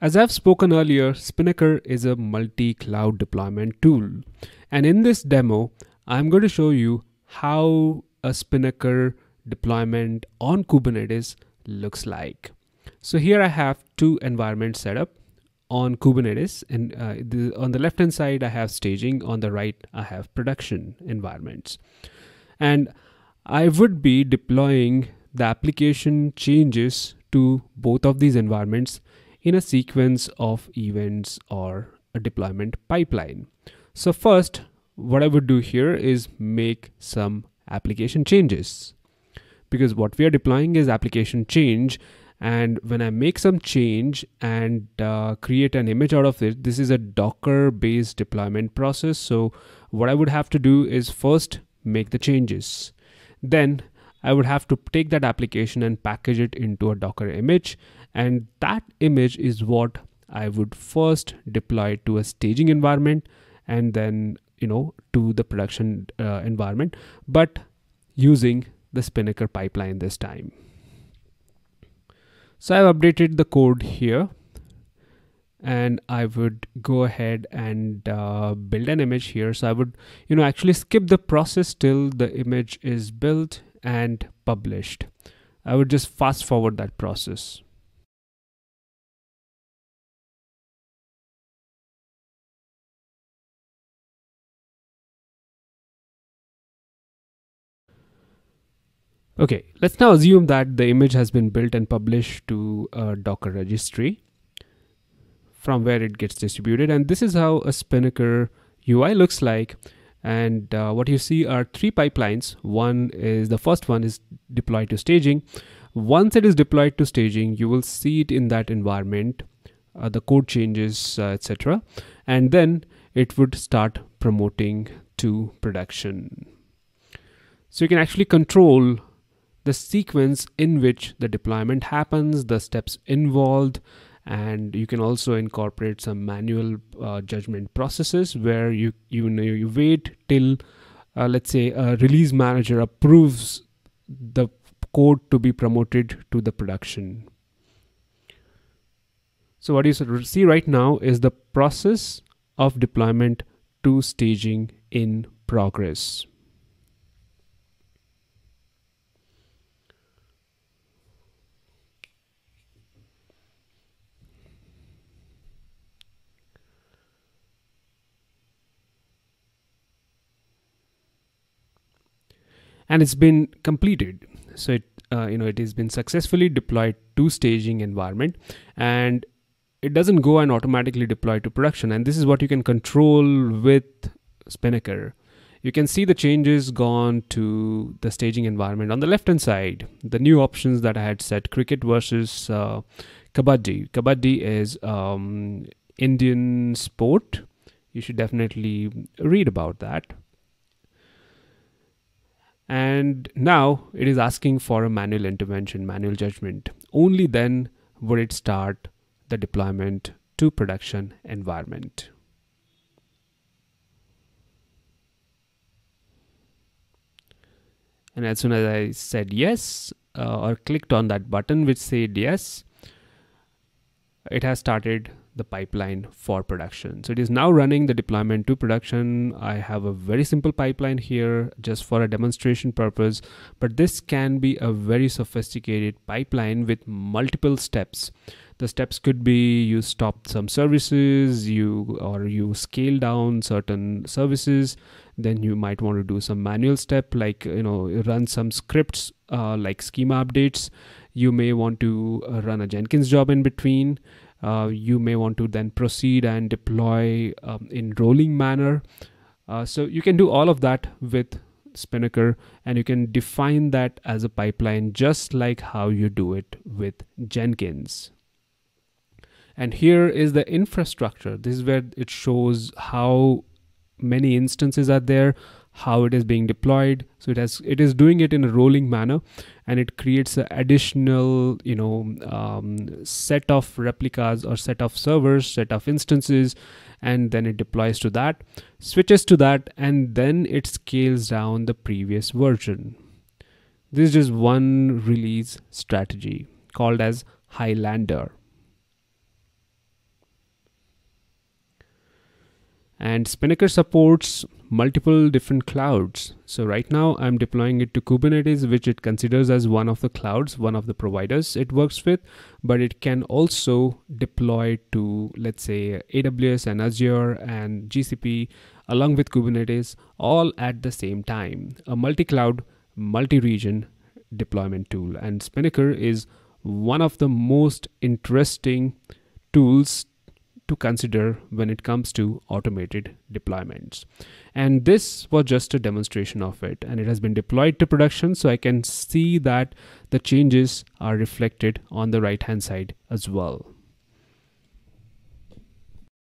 As I've spoken earlier, Spinnaker is a multi-cloud deployment tool. And in this demo, I'm going to show you how a Spinnaker deployment on Kubernetes looks like. So here I have two environments set up on Kubernetes and uh, the, on the left hand side I have staging on the right I have production environments and I would be deploying the application changes to both of these environments in a sequence of events or a deployment pipeline. So first, what I would do here is make some application changes because what we are deploying is application change and when I make some change and uh, create an image out of it, this is a Docker based deployment process. So what I would have to do is first make the changes. Then I would have to take that application and package it into a Docker image and that image is what I would first deploy to a staging environment and then you know to the production uh, environment but using the Spinnaker pipeline this time. So I've updated the code here and I would go ahead and uh, build an image here. So I would you know actually skip the process till the image is built and published. I would just fast forward that process. Okay, let's now assume that the image has been built and published to a Docker registry from where it gets distributed. And this is how a Spinnaker UI looks like. And uh, what you see are three pipelines. One is the first one is deployed to staging. Once it is deployed to staging, you will see it in that environment, uh, the code changes, uh, etc. And then it would start promoting to production. So you can actually control the sequence in which the deployment happens, the steps involved, and you can also incorporate some manual uh, judgment processes where you you know you wait till uh, let's say a release manager approves the code to be promoted to the production. So what you see right now is the process of deployment to staging in progress. and it's been completed. So it uh, you know it has been successfully deployed to staging environment and it doesn't go and automatically deploy to production and this is what you can control with Spinnaker. You can see the changes gone to the staging environment on the left hand side. The new options that I had set cricket versus uh, kabaddi. Kabaddi is um, Indian sport. You should definitely read about that. And now it is asking for a manual intervention, manual judgment. Only then would it start the deployment to production environment. And as soon as I said yes uh, or clicked on that button which said yes, it has started the pipeline for production. So it is now running the deployment to production. I have a very simple pipeline here just for a demonstration purpose, but this can be a very sophisticated pipeline with multiple steps. The steps could be you stop some services, you or you scale down certain services. Then you might want to do some manual step like you know run some scripts uh, like schema updates. You may want to uh, run a Jenkins job in between uh, you may want to then proceed and deploy um, in rolling manner uh, so you can do all of that with Spinnaker and you can define that as a pipeline just like how you do it with Jenkins and here is the infrastructure this is where it shows how many instances are there how it is being deployed so it has it is doing it in a rolling manner and it creates an additional you know um, set of replicas or set of servers set of instances and then it deploys to that switches to that and then it scales down the previous version this is just one release strategy called as highlander And Spinnaker supports multiple different clouds. So right now I'm deploying it to Kubernetes, which it considers as one of the clouds, one of the providers it works with, but it can also deploy to, let's say, AWS and Azure and GCP along with Kubernetes all at the same time. A multi-cloud, multi-region deployment tool. And Spinnaker is one of the most interesting tools to consider when it comes to automated deployments. And this was just a demonstration of it, and it has been deployed to production, so I can see that the changes are reflected on the right hand side as well.